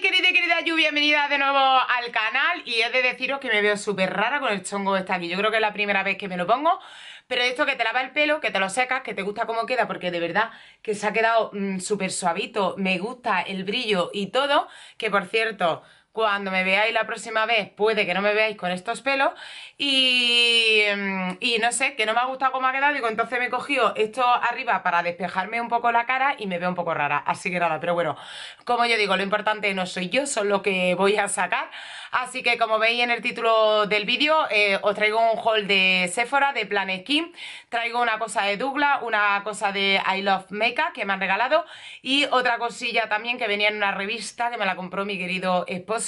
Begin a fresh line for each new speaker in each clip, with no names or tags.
Querida y querida lluvia bienvenida de nuevo al canal y he de deciros que me veo súper rara con el chongo este aquí, yo creo que es la primera vez que me lo pongo pero esto que te lava el pelo, que te lo secas, que te gusta cómo queda porque de verdad que se ha quedado mm, súper suavito, me gusta el brillo y todo, que por cierto cuando me veáis la próxima vez, puede que no me veáis con estos pelos mm, y, no sé, que no me ha gustado cómo ha quedado, digo, entonces me he cogido esto arriba para despejarme un poco la cara y me veo un poco rara, así que nada, pero bueno, como yo digo, lo importante no soy yo, son lo que voy a sacar, así que como veis en el título del vídeo, eh, os traigo un haul de Sephora, de Plan Skin, traigo una cosa de Douglas, una cosa de I Love Makeup que me han regalado y otra cosilla también que venía en una revista que me la compró mi querido esposo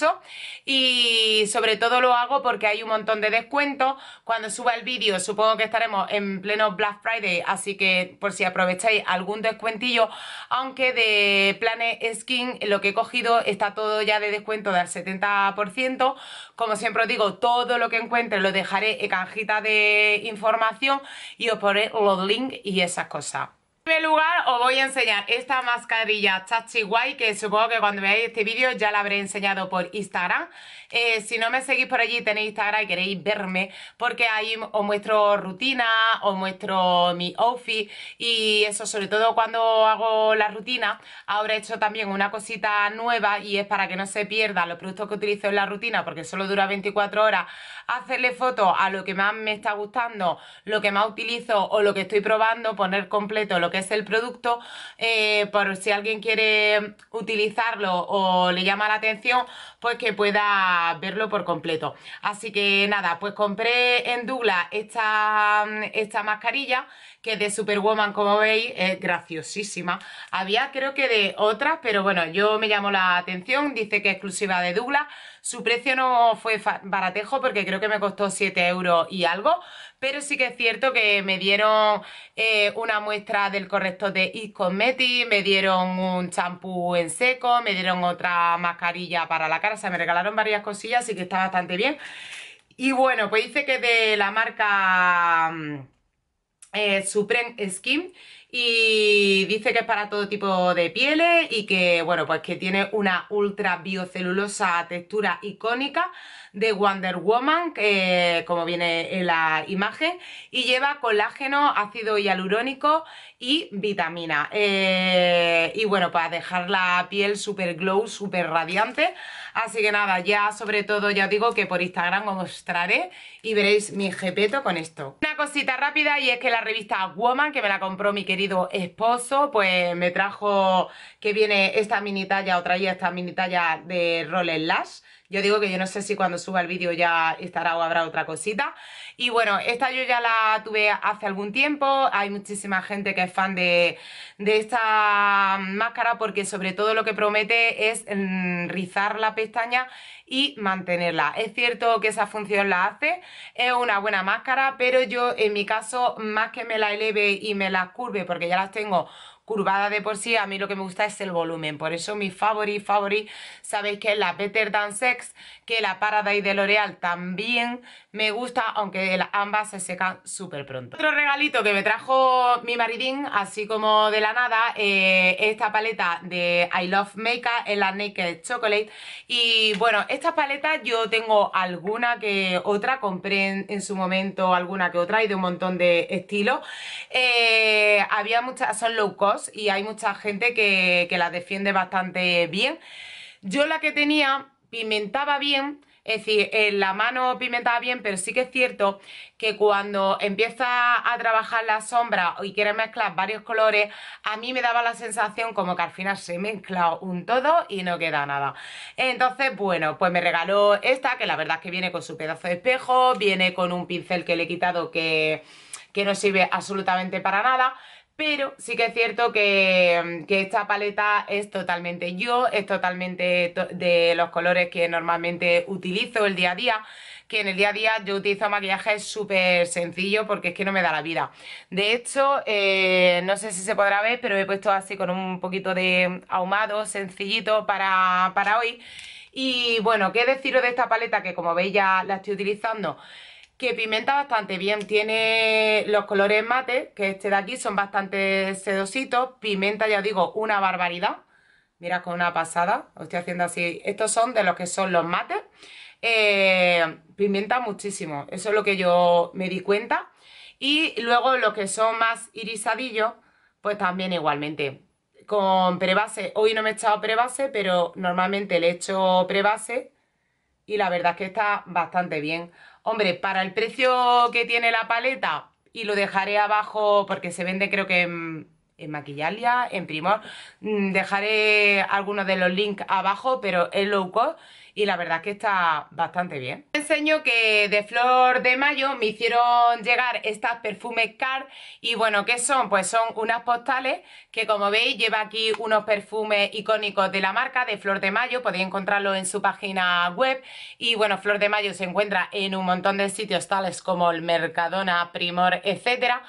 y sobre todo lo hago porque hay un montón de descuentos. Cuando suba el vídeo supongo que estaremos en pleno Black Friday, así que por si aprovecháis algún descuentillo, aunque de planes Skin lo que he cogido está todo ya de descuento del 70%. Como siempre os digo, todo lo que encuentre lo dejaré en cajita de información y os pondré los links y esas cosas. En primer lugar os voy a enseñar esta mascarilla Chachi que supongo que cuando veáis este vídeo ya la habré enseñado por Instagram eh, si no me seguís por allí tenéis Instagram y queréis verme porque ahí os muestro rutina, os muestro mi outfit y eso sobre todo cuando hago la rutina ahora he hecho también una cosita nueva y es para que no se pierdan los productos que utilizo en la rutina porque solo dura 24 horas hacerle fotos a lo que más me está gustando, lo que más utilizo o lo que estoy probando, poner completo lo que el producto, eh, por si alguien quiere utilizarlo o le llama la atención, pues que pueda verlo por completo. Así que nada, pues compré en Douglas esta, esta mascarilla que de Superwoman, como veis, es graciosísima. Había creo que de otras, pero bueno, yo me llamó la atención, dice que es exclusiva de Douglas. Su precio no fue baratejo porque creo que me costó 7 euros y algo, pero sí que es cierto que me dieron eh, una muestra del correcto de It Cosmetics, me dieron un champú en seco, me dieron otra mascarilla para la cara, o sea, me regalaron varias cosillas, así que está bastante bien. Y bueno, pues dice que de la marca... Mm, eh, Supreme Skin y dice que es para todo tipo de pieles y que, bueno, pues que tiene una ultra biocelulosa textura icónica de Wonder Woman, que como viene en la imagen, y lleva colágeno, ácido hialurónico y vitamina. Eh, y bueno, para dejar la piel super glow, super radiante, Así que nada, ya sobre todo ya os digo que por Instagram os mostraré y veréis mi jepeto con esto. Una cosita rápida y es que la revista Woman, que me la compró mi querido esposo, pues me trajo que viene esta mini talla o traía esta mini talla de Roller Lash yo digo que yo no sé si cuando suba el vídeo ya estará o habrá otra cosita. Y bueno, esta yo ya la tuve hace algún tiempo. Hay muchísima gente que es fan de, esta máscara porque sobre todo lo que promete es rizar la pestaña y mantenerla. Es cierto que esa función la hace, es una buena máscara, pero yo en mi caso, más que me la eleve y me la curve porque ya las tengo curvada de por sí, a mí lo que me gusta es el volumen. Por eso mi favorito favorito sabéis que la Better Than Sex, que la Paradise de L'Oreal también me gusta, aunque ambas se secan súper pronto. Otro regalito que me trajo mi maridín, así como de la nada, es eh, esta paleta de I Love Makeup en la Naked Chocolate. Y bueno, estas paletas yo tengo alguna que otra, compré en, su momento alguna que otra y de un montón de estilos. Eh, había muchas, son low cost y hay mucha gente que, que las defiende bastante bien. Yo la que tenía pimentaba bien, es decir, en eh, la mano pimentaba bien, pero sí que es cierto que cuando empieza a trabajar la sombra y quiere mezclar varios colores, a mí me daba la sensación como que al final se mezcla un todo y no queda nada. Entonces, bueno, pues me regaló esta, que la verdad es que viene con su pedazo de espejo, viene con un pincel que le he quitado que, que no sirve absolutamente para nada, pero sí que es cierto mm, que, esta paleta es totalmente yo, es totalmente de los colores que normalmente utilizo el día a día que en el día a día yo utilizo maquillaje súper sencillo porque es que no me da la vida. De hecho, eh, no sé si se podrá ver, pero he puesto así con un poquito de ahumado sencillito para, para hoy. Y bueno, ¿qué deciros de esta paleta? Que como veis ya la estoy utilizando que pimenta bastante bien. Tiene los colores mate, que este de aquí son bastante sedositos. Pimenta, ya os digo, una barbaridad. Mira, con una pasada. Os estoy haciendo así. Estos son de los que son los mates. Eh, pimenta muchísimo. Eso es lo que yo me di cuenta. Y luego los que son más irisadillos, pues también igualmente. Con prebase, hoy no me he echado prebase, pero normalmente le echo prebase y la verdad es que está bastante bien. Hombre, para el precio que tiene la paleta, y lo dejaré abajo porque se vende creo que en Maquillalia, en Primor. Mm, dejaré algunos de los links abajo, pero es low cost y la verdad es que está bastante bien. Te enseño que de Flor de Mayo me hicieron llegar estas perfumes CAR y bueno, ¿qué son? Pues son unas postales que como veis lleva aquí unos perfumes icónicos de la marca de Flor de Mayo, podéis encontrarlo en su página web y bueno, Flor de Mayo se encuentra en un montón de sitios tales como el Mercadona, Primor, etcétera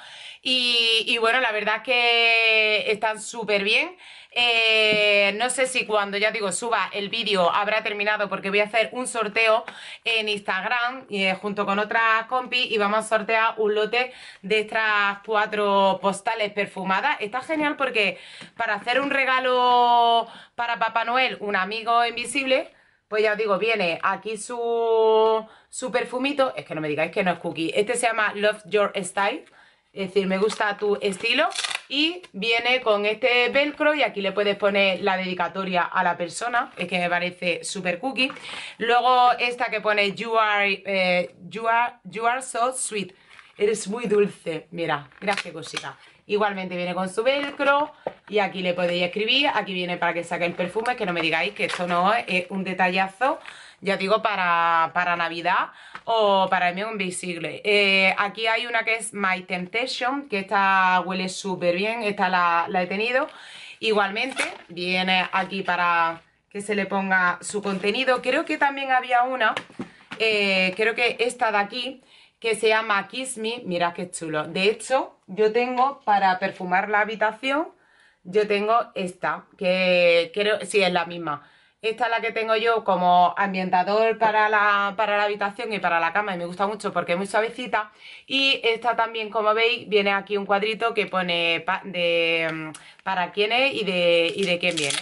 y, bueno, la verdad es que están súper bien. Eh, no sé si cuando ya digo suba el vídeo habrá terminado porque voy a hacer un sorteo en Instagram eh, junto con otras compis y vamos a sortear un lote de estas cuatro postales perfumadas. Está genial porque para hacer un regalo para Papá Noel, un amigo invisible, pues ya os digo, viene aquí su, su perfumito. Es que no me digáis que no es cookie. Este se llama Love Your Style es decir, me gusta tu estilo y viene con este velcro y aquí le puedes poner la dedicatoria a la persona, es que me parece súper cookie. Luego esta que pone you are, eh, you are, you are so sweet, eres muy dulce, mira, mira qué cosita. Igualmente viene con su velcro y aquí le podéis escribir, aquí viene para que saque el perfume, que no me digáis que esto no es, un detallazo, ya digo, para, para Navidad o para mí un visible. Eh, aquí hay una que es My Temptation, que esta huele súper bien, esta la, he tenido. Igualmente, viene aquí para que se le ponga su contenido. Creo que también había una, eh, creo que esta de aquí, que se llama Kiss Me. Mira qué chulo. De hecho, yo tengo para perfumar la habitación, yo tengo esta, que creo, sí, es la misma. Esta es la que tengo yo como ambientador para la, habitación y para la cama y me gusta mucho porque es muy suavecita. Y esta también, como veis, viene aquí un cuadrito que pone mm, para quién es y de, y de quién viene.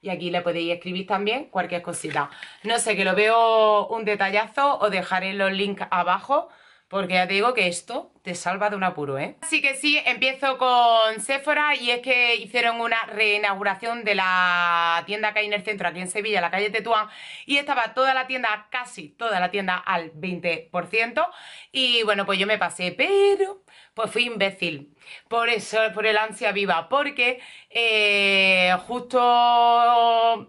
Y aquí le podéis escribir también cualquier cosita. No sé, que lo veo un detallazo, os dejaré los links abajo porque ya te digo que esto te salva de un apuro, ¿eh? Así que sí, empiezo con Sephora y es que hicieron una reinauguración de la tienda que hay en el centro, aquí en Sevilla, la calle Tetuán, y estaba toda la tienda, casi toda la tienda, al 20%. Y bueno, pues yo me pasé, pero pues fui imbécil. Por eso, por el ansia viva, porque eh, justo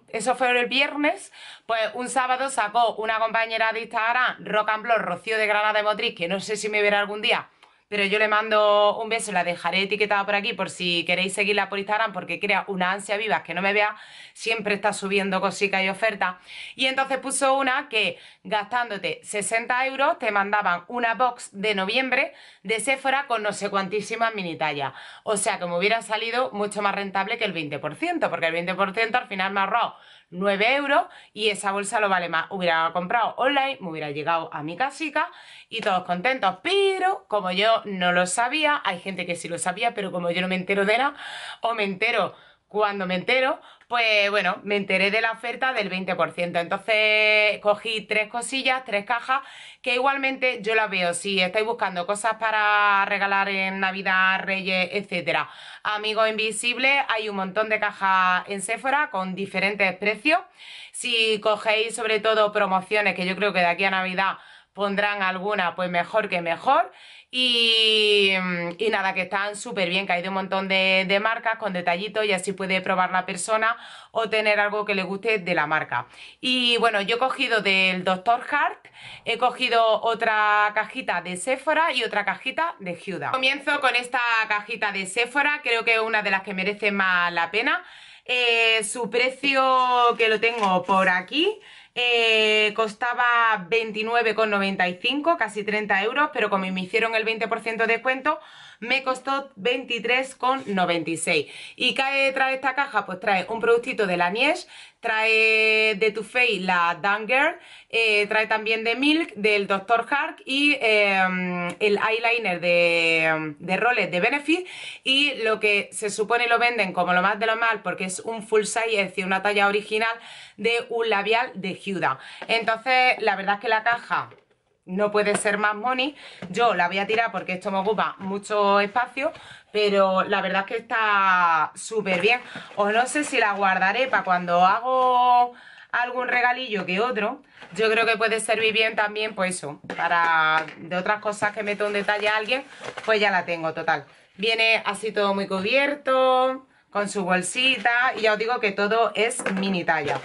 eso fue el viernes, pues un sábado sacó una compañera de Instagram, Rock and Blow, Rocío de Granada de Motriz, que no sé si me verá algún día, pero yo le mando un beso, la dejaré etiquetada por aquí por si queréis seguirla por Instagram porque crea una ansia viva que no me vea, siempre está subiendo cositas y ofertas. Y entonces puso una que gastándote 60 euros te mandaban una box de noviembre de Sephora con no sé cuantísimas mini tallas. O sea que me hubiera salido mucho más rentable que el 20%, porque el 20% al final me ha 9 euros y esa bolsa lo vale más. Hubiera comprado online, me hubiera llegado a mi casica y todos contentos. Pero como yo no lo sabía, hay gente que sí lo sabía, pero como yo no me entero de nada, o me entero cuando me entero, pues bueno, me enteré de la oferta del 20%. Entonces cogí tres cosillas, tres cajas, que igualmente yo las veo. Si estáis buscando cosas para regalar en Navidad, Reyes, etcétera, amigos invisibles, hay un montón de cajas en Sephora con diferentes precios. Si cogéis sobre todo promociones, que yo creo que de aquí a Navidad pondrán alguna, pues mejor que mejor. Mm, y, nada, que están súper bien, que hay de un montón de, de marcas con detallitos y así puede probar la persona o tener algo que le guste de la marca. Y bueno, yo he cogido del Dr. Hart, he cogido otra cajita de Sephora y otra cajita de Huda. Comienzo con esta cajita de Sephora, creo que es una de las que merece más la pena. Eh, su precio, que lo tengo por aquí, eh, costaba 29,95, casi 30 euros, pero como me hicieron el 20% de descuento, me costó 23,96. ¿Y qué trae esta caja? Pues trae un productito de la trae de Too Faced la Danger, eh, trae también de Milk, del Dr. Hark y em, el eyeliner de, de de Benefit y lo que se supone lo venden como lo más de lo mal porque es un full size, es decir, una talla original de un labial de Huda. Entonces, la verdad es que la caja no puede ser más money. Yo la voy a tirar porque esto me ocupa mucho espacio, pero la verdad es que está súper bien. O no sé si la guardaré para cuando hago algún regalillo que otro. Yo creo que puede servir bien también, pues eso, para de otras cosas que meto un detalle a alguien, pues ya la tengo, total. Viene así todo muy cubierto, con su bolsita y ya os digo que todo es mini talla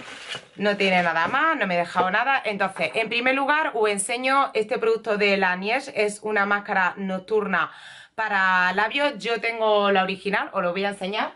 no tiene nada más, no me he dejado nada entonces, en primer lugar os enseño este producto de la Nies es una máscara nocturna para labios, yo tengo la original os lo voy a enseñar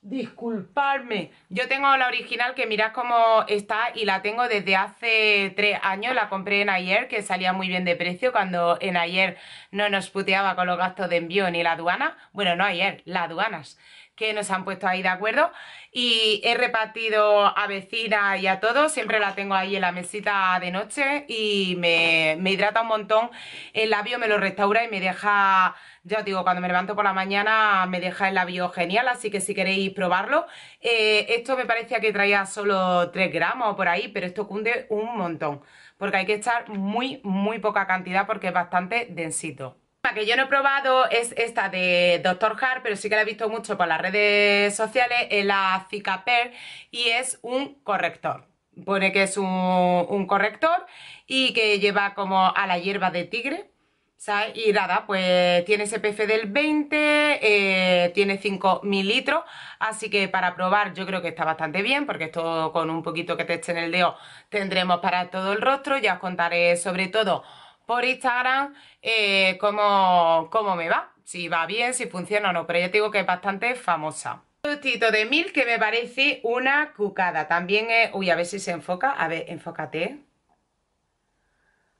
Disculparme, yo tengo la original que mirad cómo está y la tengo desde hace tres años, la compré en ayer que salía muy bien de precio cuando en ayer no nos puteaba con los gastos de envío ni la aduana, bueno no ayer, las aduanas que nos han puesto ahí de acuerdo y he repartido a vecina y a todos, siempre la tengo ahí en la mesita de noche y me, hidrata un montón, el labio me lo restaura y me deja, ya os digo, cuando me levanto por la mañana me deja el labio genial, así que si queréis probarlo, eh, esto me parecía que traía solo 3 gramos por ahí, pero esto cunde un montón, porque hay que echar muy, muy poca cantidad porque es bastante densito que yo no he probado es esta de Dr. Hart, pero sí que la he visto mucho por las redes sociales, la Pearl y es un corrector. Pone que es un, corrector y que lleva como a la hierba de tigre, ¿sabes? Y nada, pues tiene SPF del 20, eh, tiene 5 mililitros, así que para probar yo creo que está bastante bien, porque esto con un poquito que te en el dedo tendremos para todo el rostro, ya os contaré sobre todo por Instagram eh, cómo, cómo me va, si va bien, si funciona o no, pero yo digo que es bastante famosa productito de mil que me parece una cucada. También es... Uy, a ver si se enfoca. A ver, enfócate.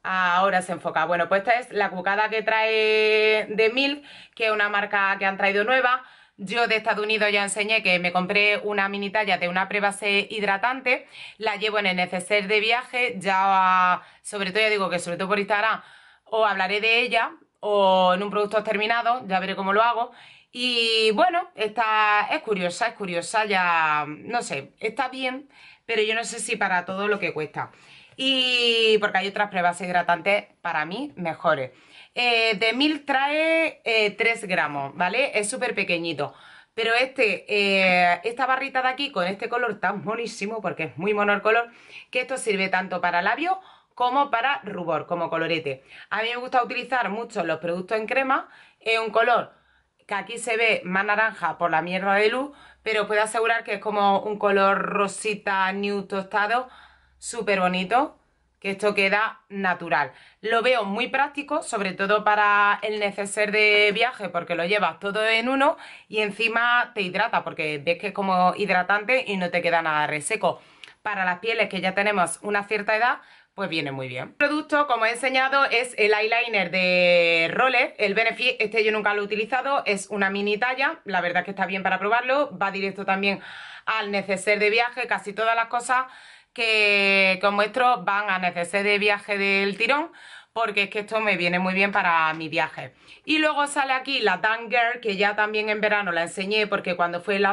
Ahora se enfoca. Bueno, pues esta es la cucada que trae de mil, que es una marca que han traído nueva. Yo de Estados Unidos ya enseñé que me compré una mini talla de una prebase hidratante, la llevo en el neceser de viaje, ya sobre todo ya digo que sobre todo por Instagram o hablaré de ella o en un producto terminado, ya veré cómo lo hago. Y bueno, está, es curiosa, es curiosa, ya no sé, está bien, pero yo no sé si para todo lo que cuesta. Y porque hay otras pruebas hidratantes para mí mejores. Eh, de 1000 trae 3 eh, gramos, ¿vale? Es súper pequeñito. Pero este, eh, esta barrita de aquí con este color tan buenísimo, porque es muy mono color, que esto sirve tanto para labios como para rubor, como colorete. A mí me gusta utilizar mucho los productos en crema, es un color que aquí se ve más naranja por la mierda de luz, pero puedo asegurar que es como un color rosita, new tostado, súper bonito que esto queda natural. Lo veo muy práctico, sobre todo para el neceser de viaje, porque lo llevas todo en uno y encima te hidrata, porque ves que es como hidratante y no te queda nada reseco. Para las pieles que ya tenemos una cierta edad, pues viene muy bien. El producto, como he enseñado, es el eyeliner de Roller, el Benefit, este yo nunca lo he utilizado, es una mini talla, la verdad es que está bien para probarlo, va directo también al neceser de viaje, casi todas las cosas que, con os van a necesitar de viaje del tirón porque es que esto me viene muy bien para mi viaje. Y luego sale aquí la Tanger que ya también en verano la enseñé porque cuando fue el,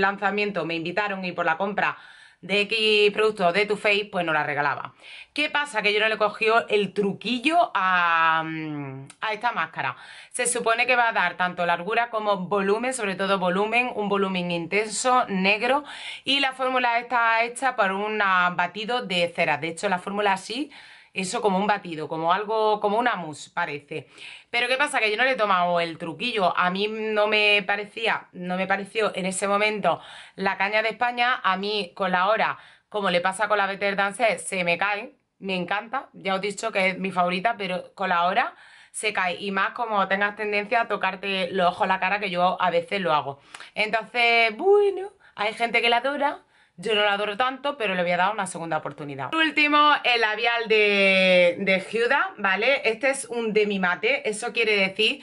lanzamiento me invitaron y por la compra de X productos de tu face, pues no la regalaba. ¿Qué pasa? Que yo no le cogió el truquillo a, mm, a esta máscara. Se supone que va a dar tanto largura como volumen, sobre todo volumen, un volumen intenso, negro. Y la fórmula está hecha por un batido de cera. De hecho, la fórmula así eso como un batido, como algo, como una mousse parece. Pero ¿qué pasa? Que yo no le he tomado el truquillo, a mí no me parecía, no me pareció en ese momento la caña de España, a mí con la hora, como le pasa con la Better Dance, se me cae, me encanta, ya os he dicho que es mi favorita, pero con la hora se cae y más como tengas tendencia a tocarte los ojos, la cara, que yo a veces lo hago. Entonces, bueno, hay gente que la adora, yo no lo adoro tanto, pero le voy a dar una segunda oportunidad. Por último, el labial de, de ¿vale? Este es un demi mate, eso quiere decir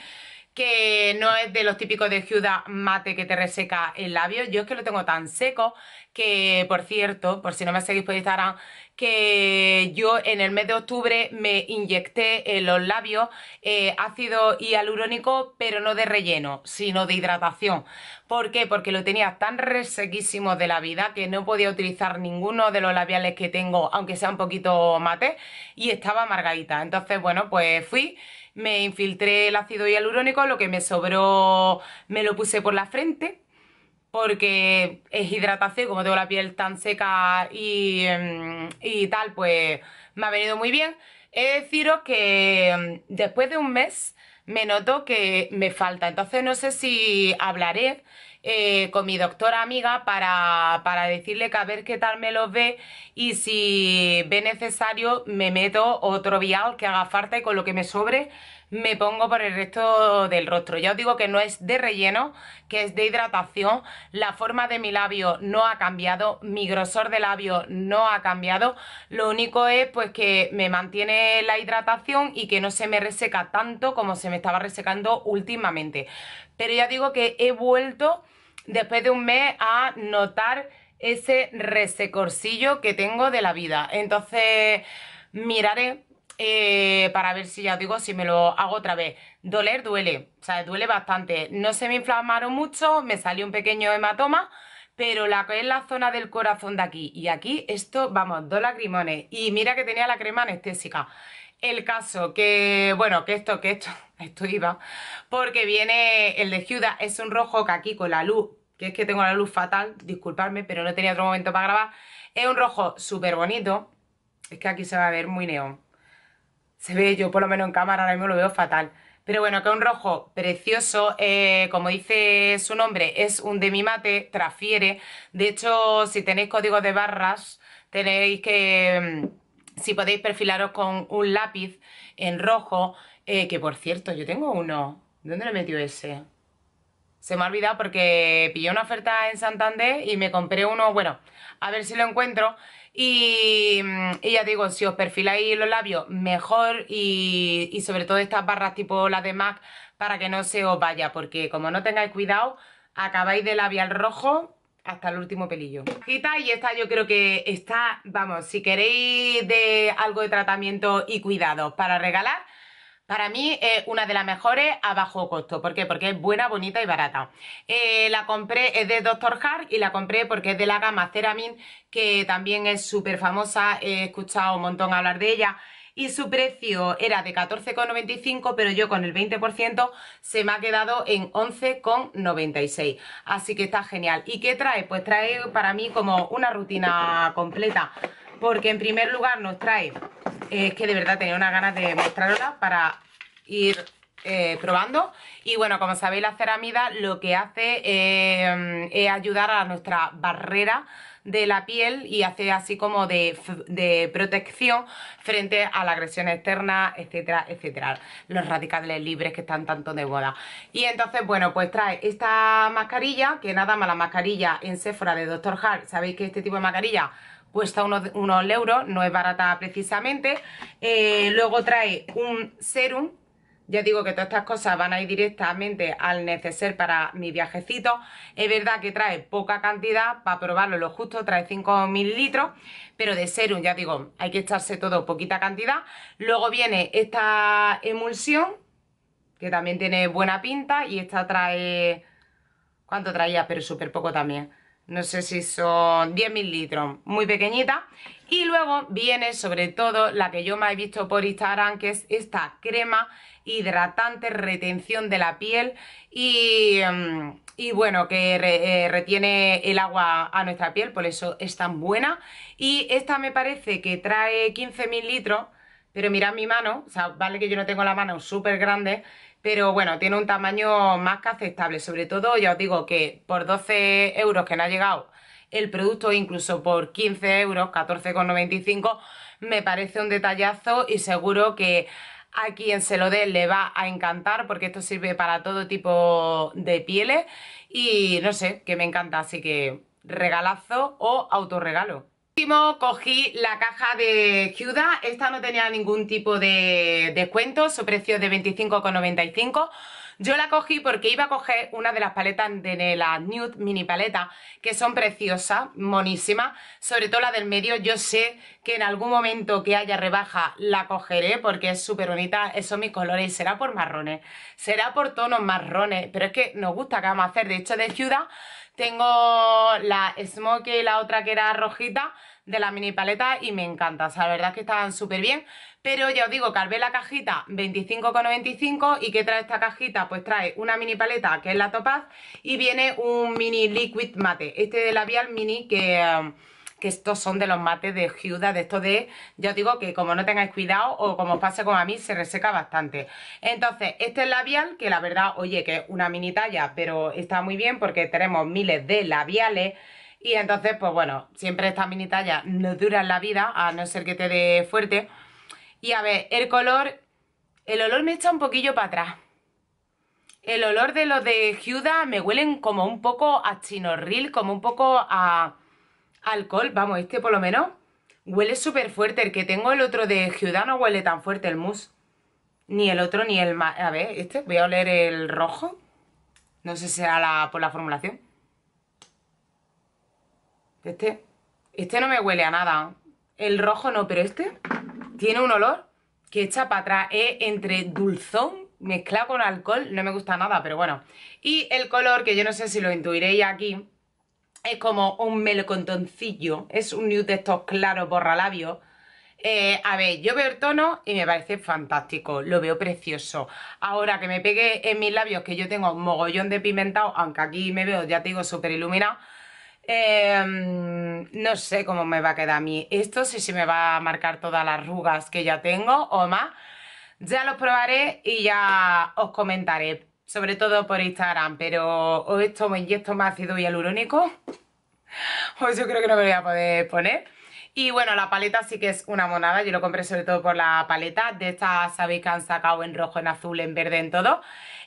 que no es de los típicos de Giuda mate que te reseca el labio. Yo es que lo tengo tan seco que, por cierto, por si no me seguís por Instagram, que yo en el mes de octubre me inyecté en los labios eh, ácido hialurónico, pero no de relleno, sino de hidratación. ¿Por qué? Porque lo tenía tan resequísimo de la vida que no podía utilizar ninguno de los labiales que tengo, aunque sea un poquito mate, y estaba amargadita. Entonces, bueno, pues fui me infiltré el ácido hialurónico, lo que me sobró me lo puse por la frente porque es hidratación, como tengo la piel tan seca y, em, y tal, pues me ha venido muy bien. He de deciros que em, después de un mes me noto que me falta, entonces no sé si hablaré eh, con mi doctora amiga para, para, decirle que a ver qué tal me los ve y si ve necesario me meto otro vial que haga falta y con lo que me sobre me pongo por el resto del rostro. Ya os digo que no es de relleno, que es de hidratación. La forma de mi labio no ha cambiado, mi grosor de labio no ha cambiado. Lo único es pues que me mantiene la hidratación y que no se me reseca tanto como se me estaba resecando últimamente. Pero ya digo que he vuelto después de un mes a notar ese resecorcillo que tengo de la vida. Entonces miraré eh, para ver si ya os digo, si me lo hago otra vez. Doler duele, o sea, duele bastante. No se me inflamaron mucho, me salió un pequeño hematoma, pero la es la zona del corazón de aquí y aquí, esto, vamos, dos lacrimones Y mira que tenía la crema anestésica. El caso que, bueno, que esto, que esto, esto iba, porque viene el de Giuda, es un rojo que aquí con la luz, que es que tengo la luz fatal, disculpadme, pero no tenía otro momento para grabar, es un rojo súper bonito, es que aquí se va a ver muy neón, se ve, yo por lo menos en cámara ahora mismo lo veo fatal. Pero bueno, que es un rojo precioso, eh, como dice su nombre, es un mate, transfiere. De hecho, si tenéis código de barras, tenéis que... Mm, si podéis perfilaros con un lápiz en rojo, eh, que por cierto, yo tengo uno. ¿Dónde le metió ese? se me ha olvidado porque pillé una oferta en Santander y me compré uno, bueno, a ver si lo encuentro. Y, mm, ya digo, si os perfiláis los labios, mejor y, sobre todo estas barras tipo las de MAC para que no se os vaya, porque como no tengáis cuidado, acabáis de labial rojo hasta el último pelillo. Y esta yo creo que está, vamos, si queréis de algo de tratamiento y cuidado para regalar, para mí es una de las mejores a bajo costo. ¿Por qué? Porque es buena, bonita y barata. Eh, la compré, es de Dr. Hart y la compré porque es de la gama Ceramin, que también es súper famosa. He escuchado un montón hablar de ella y su precio era de 14,95 pero yo con el 20% se me ha quedado en 11,96 así que está genial ¿y qué trae? pues trae para mí como una rutina completa porque en primer lugar nos trae, eh, es que de verdad tenía unas ganas de mostrarosla para ir eh, probando. Y bueno, como sabéis, la ceramida lo que hace eh, es ayudar a nuestra barrera de la piel y hace así como de, de protección frente a la agresión externa, etcétera, etcétera. Los radicales libres que están tanto de moda. Y entonces, bueno, pues trae esta mascarilla, que nada más la mascarilla en Sephora de Dr. Hart. Sabéis que este tipo de mascarilla cuesta unos, euros, no es barata precisamente. Eh, luego trae un serum, ya digo que todas estas cosas van a ir directamente al neceser para mi viajecito. Es verdad que trae poca cantidad, para probarlo lo justo, trae 5 mililitros, pero de serum, ya digo, hay que echarse todo, poquita cantidad. Luego viene esta emulsión, que también tiene buena pinta, y esta trae... ¿Cuánto traía? Pero súper poco también no sé si son 10 litros muy pequeñita. Y luego viene sobre todo la que yo me he visto por Instagram, que es esta crema hidratante, retención de la piel y, em, bueno, que eh, retiene el agua a nuestra piel, por eso es tan buena. Y esta me parece que trae 15 litros pero mirad mi mano, o sea, vale que yo no tengo la mano súper grande, pero bueno, tiene un tamaño más que aceptable, sobre todo ya os digo que por 12 euros que no ha llegado el producto, incluso por 15 euros, 14,95, me parece un detallazo y seguro que a quien se lo dé le va a encantar porque esto sirve para todo tipo de pieles y no sé, que me encanta, así que regalazo o autorregalo cogí la caja de Huda, esta no tenía ningún tipo de descuento, su precio es de 25,95 yo la cogí porque iba a coger una de las paletas de la Nude Mini Paleta, que son preciosas, monísimas, sobre todo la del medio. Yo sé que en algún momento que haya rebaja la cogeré porque es súper bonita, esos son mis colores, será por marrones, será por tonos marrones, pero es que nos gusta que vamos a hacer. De hecho, de Ciuda tengo la y la otra que era rojita, de la mini paleta y me encanta. O sea, la verdad es que estaban súper bien. Pero ya os digo que al la cajita 25,95 y que trae esta cajita, pues trae una mini paleta que es la Topaz y viene un mini liquid mate. Este de labial mini que um, estos son de los mates de giuda de estos de, yo digo que como no tengáis cuidado o como os pase como a mí, se reseca bastante. Entonces, este es labial, que la verdad, oye, que es una mini talla, pero está muy bien porque tenemos miles de labiales, y entonces, pues bueno, siempre estas mini tallas no duran la vida, a no ser que te dé fuerte. Y a ver, el color, el olor me echa un poquillo para atrás. El olor de los de Huda me huelen como un poco a chinorril, como un poco a alcohol, vamos, este por lo menos. Huele súper fuerte, el que tengo el otro de Huda no huele tan fuerte el mousse. Ni el otro, ni el... A ver, este, voy a oler el rojo. No sé si será la, por la formulación. Este, este no me huele a nada. El rojo no, pero este tiene un olor que echa para atrás. Es entre dulzón mezclado con alcohol. No me gusta nada, pero bueno. Y el color, que yo no sé si lo intuiréis aquí, es como un melocontoncillo. Es un nude de estos claros borralabios. Eh, a ver, yo veo el tono y me parece fantástico, lo veo precioso. Ahora que me pegue en mis labios, que yo tengo un mogollón de pimentado, aunque aquí me veo, ya te digo, súper iluminado, Em, no sé cómo me va a quedar a mí esto, si se me va a marcar todas las arrugas que ya tengo o más. Ya los probaré y ya os comentaré, sobre todo por Instagram, pero o esto me inyecto más ácido hialurónico, pues yo creo que no me voy a poder poner. Y bueno, la paleta sí que es una monada, yo lo compré sobre todo por la paleta, de estas sabéis que han sacado en rojo, en azul, en verde, en todo.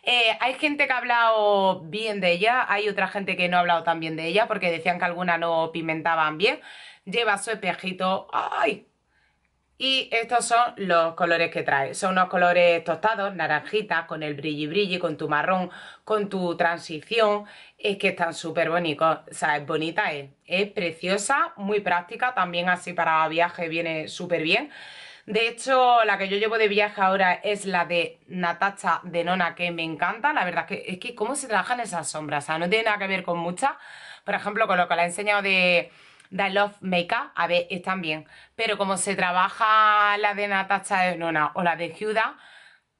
Eh, hay gente que ha hablado bien de ella, hay otra gente que no ha hablado tan bien de ella porque decían que alguna no pimentaban bien. Lleva su espejito. ¡Ay! Y estos son los colores que trae. Son unos colores tostados, naranjitas, con el brilli brilli, con tu marrón, con tu transición. Es que están súper bonitos. O sea, es bonita, es, es preciosa, muy práctica. También así para viaje viene súper bien. De hecho, la que yo llevo de viaje ahora es la de Natasha de Nona, que me encanta. La verdad es que es que cómo se trabajan esas sombras, o sea, no tiene nada que ver con muchas. Por ejemplo, con lo que la he enseñado de, The Love Makeup, a ver, están bien. Pero como se trabaja la de Natasha de Nona o la de Huda,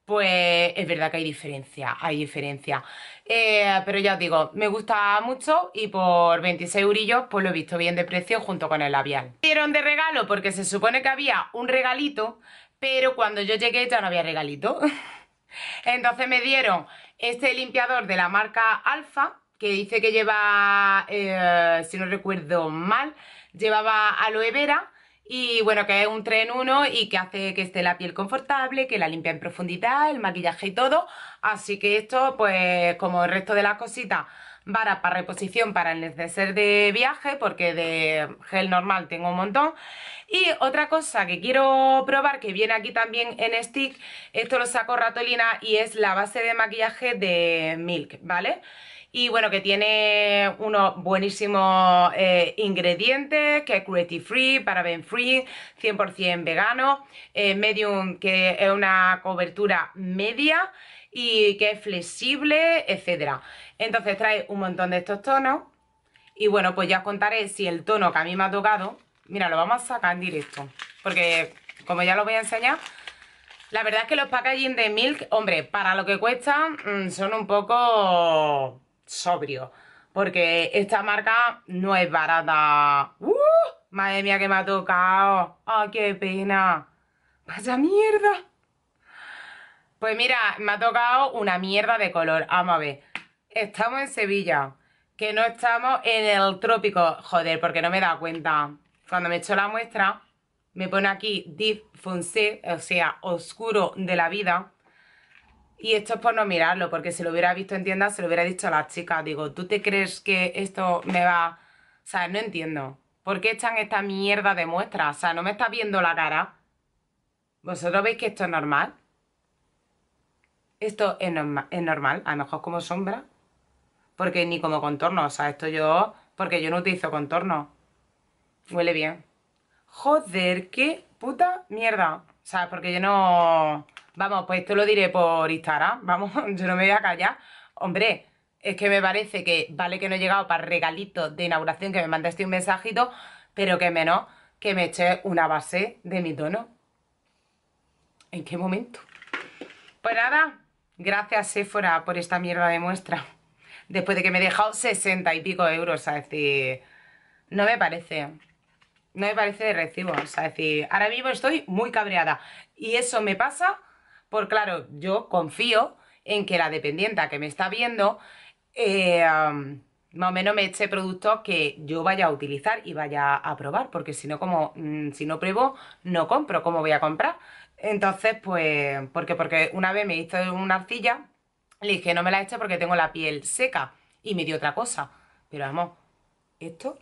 pues es verdad que hay diferencia, hay diferencia. Eh, pero ya os digo, me gusta mucho y por 26 eurillos pues lo he visto bien de precio junto con el labial. Dieron de regalo porque se supone que había un regalito, pero cuando yo llegué ya no había regalito. Entonces me dieron este limpiador de la marca Alfa, que dice que lleva, eh, si no recuerdo mal, llevaba aloe vera y bueno, que es un tren en 1 y que hace que esté la piel confortable, que la limpia en profundidad, el maquillaje y todo. Así que esto, pues como el resto de las cositas, vara para reposición para el neceser de viaje, porque de gel normal tengo un montón. Y otra cosa que quiero probar, que viene aquí también en stick, esto lo saco ratolina y es la base de maquillaje de Milk, ¿vale? Y bueno, que tiene unos buenísimos eh, ingredientes, que es cruelty free, paraben free, 100% vegano, eh, medium, que es una cobertura media, y que es flexible, etc. Entonces trae un montón de estos tonos y bueno, pues ya os contaré si el tono que a mí me ha tocado, mira, lo vamos a sacar en directo, porque como ya lo voy a enseñar, la verdad es que los packaging de Milk, hombre, para lo que cuestan, mm, son un poco sobrios, porque esta marca no es barata. ¡Uh! Madre mía, que me ha tocado. ¡Ah, qué pena! ¡Vaya mierda! Pues mira, me ha tocado una mierda de color. Vamos a ver. Estamos en Sevilla, que no estamos en el trópico. Joder, porque no me da cuenta. Cuando me echo la muestra, me pone aquí Deep Fonse, o sea, oscuro de la vida. Y esto es por no mirarlo, porque si lo hubiera visto en tienda, se lo hubiera dicho a las chicas. Digo, ¿tú te crees que esto me va...? O sea, no entiendo. ¿Por qué están esta mierda de muestra? O sea, ¿no me está viendo la cara? ¿Vosotros veis que esto es normal? Esto es, normal, a lo mejor como sombra, porque ni como contorno, o sea, esto yo, porque yo no utilizo contorno. Huele bien. Joder, qué puta mierda. O sea, porque yo no... Vamos, pues esto lo diré por Instagram, vamos, yo no me voy a callar. Hombre, es que me parece que vale que no he llegado para regalitos de inauguración, que me mandaste un mensajito, pero que menos que me eché una base de mi tono. ¿En qué momento? Pues nada, Gracias, Sephora, por esta mierda de muestra. Después de que me he dejado 60 y pico euros, a decir... No me parece. No me parece de recibo. O sea, decir, ahora mismo estoy muy cabreada. Y eso me pasa por, claro, yo confío en que la dependienta que me está viendo... Eh, um, más o menos me eche productos que yo vaya a utilizar y vaya a probar, porque si no, como mm, si no pruebo, no compro, ¿cómo voy a comprar? Entonces, pues, porque, porque una vez me hizo una arcilla, le dije, no me la eche porque tengo la piel seca. Y me dio otra cosa. Pero vamos, esto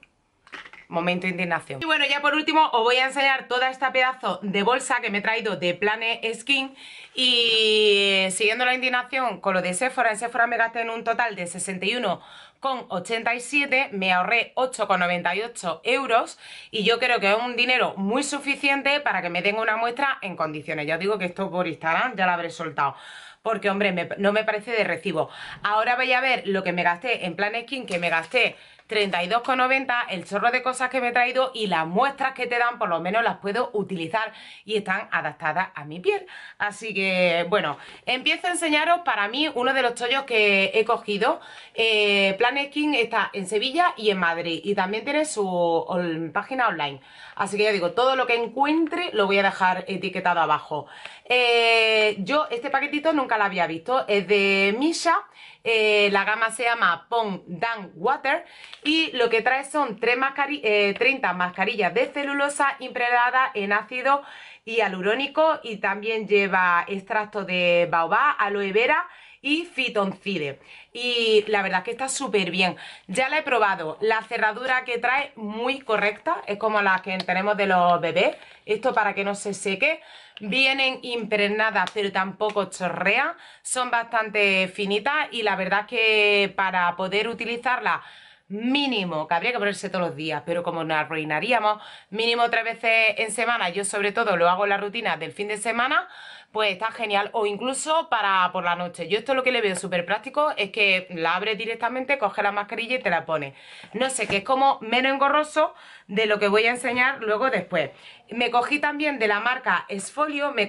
momento de indignación. Y bueno, ya por último os voy a enseñar toda esta pedazo de bolsa que me he traído de Plane Skin y siguiendo la indignación con lo de Sephora, en Sephora me gasté en un total de 61 con 87, me ahorré 8,98 euros y yo creo que es un dinero muy suficiente para que me den una muestra en condiciones. Ya os digo que esto por Instagram ya lo habré soltado. Porque, hombre, no me parece de recibo. Ahora voy a ver lo que me gasté en plan skin, que me gasté 32,90 el chorro de cosas que me he traído y las muestras que te dan por lo menos las puedo utilizar y están adaptadas a mi piel. Así que bueno, empiezo a enseñaros para mí uno de los chollos que he cogido. Eh, Planet Skin está en Sevilla y en Madrid y también tiene su página online. Así que ya digo, todo lo que encuentre lo voy a dejar etiquetado abajo. Eh, yo este paquetito nunca lo había visto, es de Misha eh, la gama se llama Pong Dan Water y lo que trae son 30 eh, mascarillas de celulosa impregnada en ácido hialurónico y también lleva extracto de baobá, aloe vera y fitoncide y la verdad es que está súper bien ya la he probado, la cerradura que trae muy correcta, es como la que tenemos de los bebés esto para que no se seque vienen impregnadas pero tampoco chorrea, son bastante finitas y la verdad es que para poder utilizarlas mínimo, que habría que ponerse todos los días, pero como nos arruinaríamos, mínimo tres veces en semana, yo sobre todo lo hago en la rutina del fin de semana, pues está genial. O incluso para por la noche. Yo esto lo que le veo súper práctico es que la abres directamente, coge la mascarilla y te la pones. No sé, que es como menos engorroso de lo que voy a enseñar luego después. Me cogí también de la marca Esfolio, me,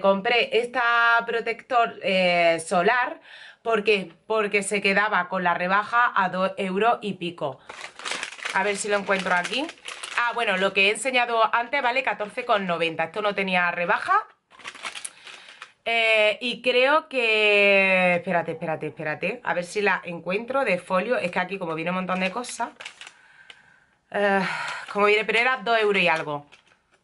compré esta protector eh, solar. ¿Por Porque se quedaba con la rebaja a 2 euros y pico. A ver si lo encuentro aquí. Ah, bueno, lo que he enseñado antes vale 14,90. Esto no tenía rebaja eh, y creo que... Espérate, espérate, espérate. A ver si la encuentro de folio. Es que aquí como viene un montón de cosas... Eh, como viene, pero era 2 euros y algo.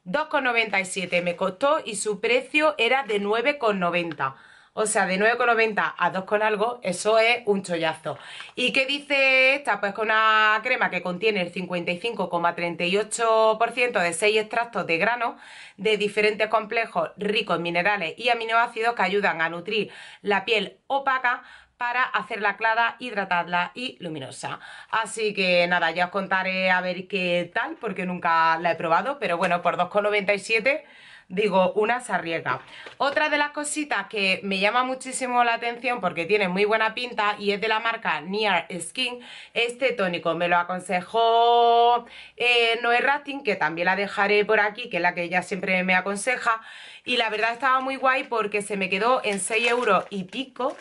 2,97 me costó y su precio era de 9,90. O sea, de 9,90 a 2 con algo, eso es un chollazo. ¿Y qué dice esta? Pues con una crema que contiene el 55,38% de 6 extractos de grano de diferentes complejos ricos en minerales y aminoácidos que ayudan a nutrir la piel opaca para hacerla clara, hidratarla y luminosa. Así que nada, ya os contaré a ver qué tal, porque nunca la he probado, pero bueno, por 2,97 digo, una se arriesga. Otra de las cositas que me llama muchísimo la atención porque tiene muy buena pinta y es de la marca Near Skin, este tónico me lo aconsejó eh, Noé rating que también la dejaré por aquí, que es la que ella siempre me aconseja, y la verdad estaba muy guay porque se me quedó en 6 euros y pico,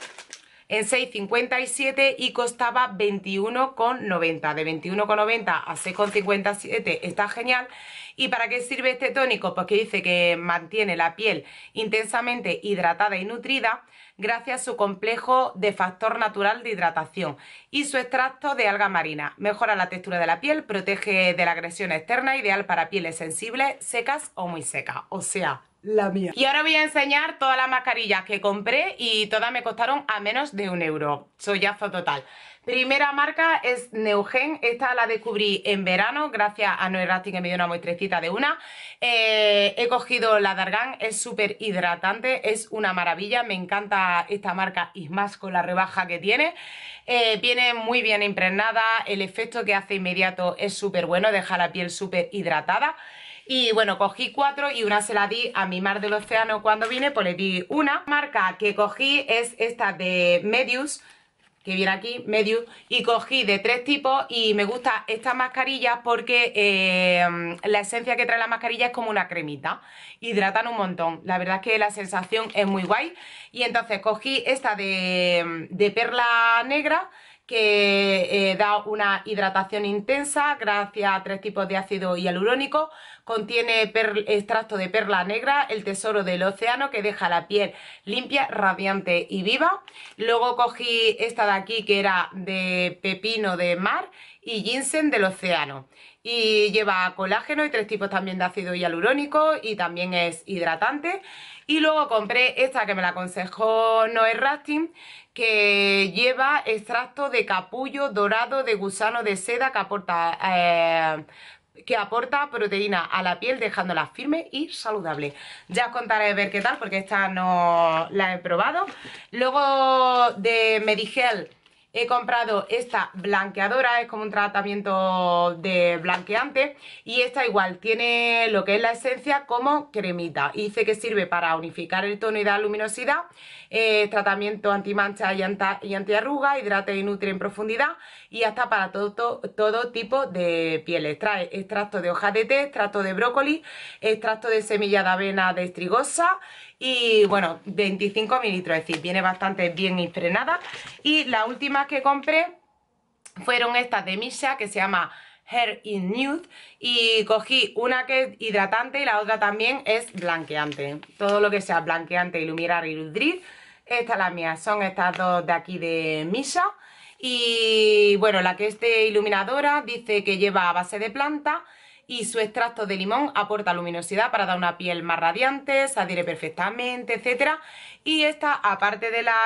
en 6,57 y costaba 21,90. De 21,90 a 6,57 está genial. ¿Y para qué sirve este tónico? Pues que dice que mantiene la piel intensamente hidratada y nutrida gracias a su complejo de factor natural de hidratación y su extracto de alga marina. Mejora la textura de la piel, protege de la agresión externa, ideal para pieles sensibles, secas o muy secas. O sea, la Y ahora voy a enseñar todas las mascarillas que compré y todas me costaron a menos de un euro. Sollazo total. Primera marca es Neugen, esta la descubrí en verano gracias a Rasting que me dio una muestrecita de una. Eh, he cogido la Dargan, es súper hidratante, es una maravilla, me encanta esta marca y más con la rebaja que tiene. Eh, viene muy bien impregnada, el efecto que hace inmediato es súper bueno, deja la piel súper hidratada. Y bueno, cogí cuatro y una se la di a mi mar del océano cuando vine, pues le di una. La marca que cogí es esta de Medius, que viene aquí, Medius, y cogí de tres tipos y me gusta esta mascarilla porque eh, la esencia que trae la mascarilla es como una cremita, hidratan un montón, la verdad es que la sensación es muy guay, y entonces cogí esta de, perla negra, que eh, da una hidratación intensa gracias a tres tipos de ácido hialurónico, Contiene extracto de perla negra, el tesoro del océano que deja la piel limpia, radiante y viva. Luego cogí esta de aquí que era de pepino de mar y ginseng del océano. Y lleva colágeno y tres tipos también de ácido hialurónico y también es hidratante. Y luego compré esta que me la aconsejó Noé Rastin, que lleva extracto de capullo dorado de gusano de seda que aporta eh, que aporta proteína a la piel dejándola firme y saludable. Ya os contaré a ver qué tal porque esta no la he probado. Luego de Medigel He comprado esta blanqueadora, es como un tratamiento de blanqueante y esta igual tiene lo que es la esencia como cremita. Y dice que sirve para unificar el tono y dar luminosidad, eh, tratamiento antimancha y, antiarruga, hidrata y nutre en profundidad y hasta para todo, todo, tipo de pieles. Trae extracto de hoja de té, extracto de brócoli, extracto de semilla de avena de estrigosa y bueno, 25 mililitros, es decir, viene bastante bien frenada Y las últimas que compré fueron estas de Misha que se llama Hair in Nude y cogí una que es hidratante y la otra también es blanqueante. Todo lo que sea blanqueante, iluminar y nutrir, esta es la mía, son estas dos de aquí de Misha. Y bueno, la que es de iluminadora dice que lleva base de planta y su extracto de limón aporta luminosidad para dar una piel más radiante, se adhiere perfectamente, etc. Y esta, aparte de la,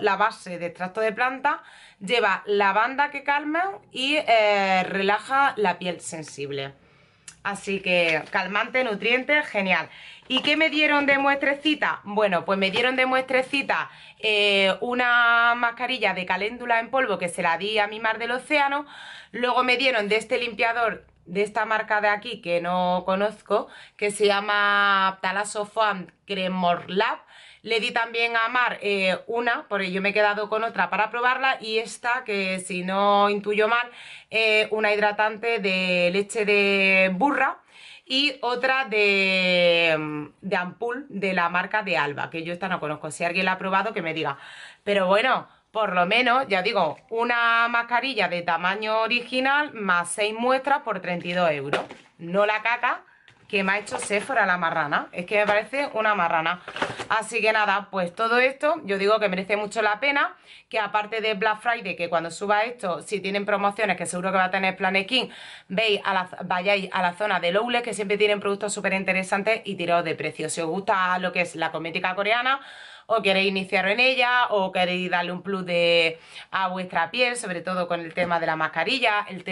la base de extracto de planta, lleva lavanda que calma y eh, relaja la piel sensible. Así que calmante, nutriente, genial. ¿Y qué me dieron de muestrecita? Bueno, pues me dieron de muestrecita eh, una mascarilla de caléndula en polvo que se la di a mi mar del océano. Luego me dieron de este limpiador de esta marca de aquí que no conozco, que se llama Talasofan Cremor Lab. Le di también a Mar eh, una, porque yo me he quedado con otra para probarla, y esta, que si no intuyo mal, eh, una hidratante de leche de burra y otra de, de Ampul, de la marca de Alba, que yo esta no conozco. Si alguien la ha probado, que me diga. Pero bueno, por lo menos, ya digo, una mascarilla de tamaño original más 6 muestras por 32 euros. No la caca que me ha hecho Sephora la marrana. Es que me parece una marrana. Así que nada, pues todo esto yo digo que merece mucho la pena. Que aparte de Black Friday, que cuando suba esto, si tienen promociones, que seguro que va a tener Planet King, veis a la, vayáis a la zona de Lowless, que siempre tienen productos súper interesantes y tirados de precio. Si os gusta lo que es la cosmética coreana o queréis iniciar en ella o queréis darle un plus de, a vuestra piel, sobre todo con el tema de la mascarilla, el,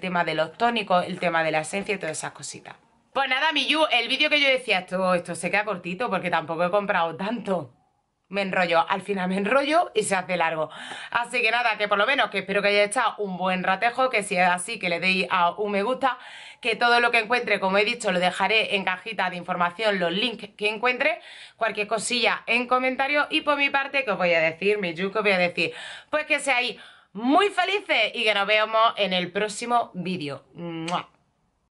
tema de los tónicos, el tema de la esencia y todas esas cositas. Pues nada, Miyu, el vídeo que yo decía, esto, esto se queda cortito porque tampoco he comprado tanto me enrollo, al final me enrollo y se hace largo. Así que nada, que por lo menos que espero que haya echado un buen ratejo, que si es así que le deis a un me gusta que todo lo que encuentre, como he dicho, lo dejaré en cajita de información, los links que encuentre, cualquier cosilla en comentario y por mi parte, que os voy a decir, mi yuco, voy a decir, pues que seáis muy felices y que nos veamos en el próximo vídeo.